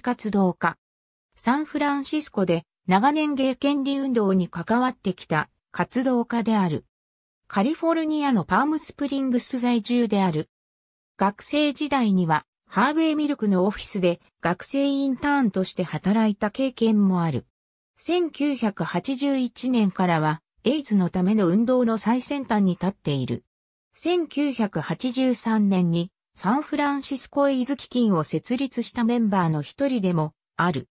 活動家。サンフランシスコで長年芸権利運動に関わってきた活動家である。カリフォルニアのパームスプリングス在住である。学生時代にはハーベイミルクのオフィスで学生インターンとして働いた経験もある。1981年からはエイズのための運動の最先端に立っている。1983年にサンフランシスコエイズ基金を設立したメンバーの一人でもある。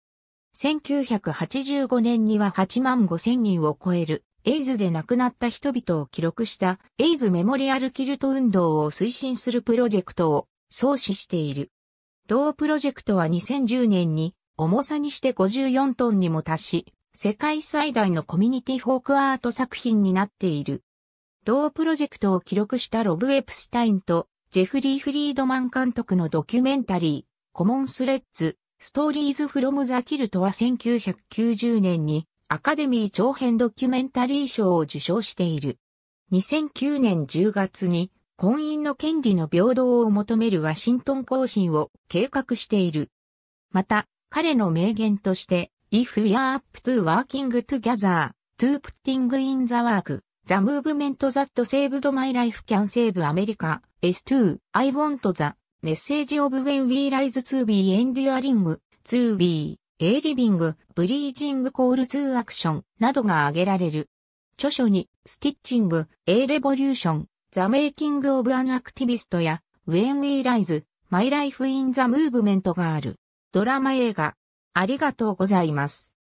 1985年には8万5千人を超えるエイズで亡くなった人々を記録したエイズメモリアルキルト運動を推進するプロジェクトを創始している。同プロジェクトは2010年に重さにして54トンにも達し、世界最大のコミュニティフォークアート作品になっている。同プロジェクトを記録したロブ・エプスタインとジェフリー・フリードマン監督のドキュメンタリー、コモンスレッズ、ストーリーズ・フロム・ザ・キルトは1990年にアカデミー長編ドキュメンタリー賞を受賞している。2009年10月に婚姻の権利の平等を求めるワシントン行進を計画している。また、彼の名言として、If we are up to working together, to putting in the work, the movement that saved my life can save America S2、I want the message of when we rise to be enduring, to be, a living, breathing call to action などが挙げられる。著書に、Stitching, A Revolution, The Making of an Activist や、When We Rise, My Life in the Movement がある。ドラマ映画、ありがとうございます。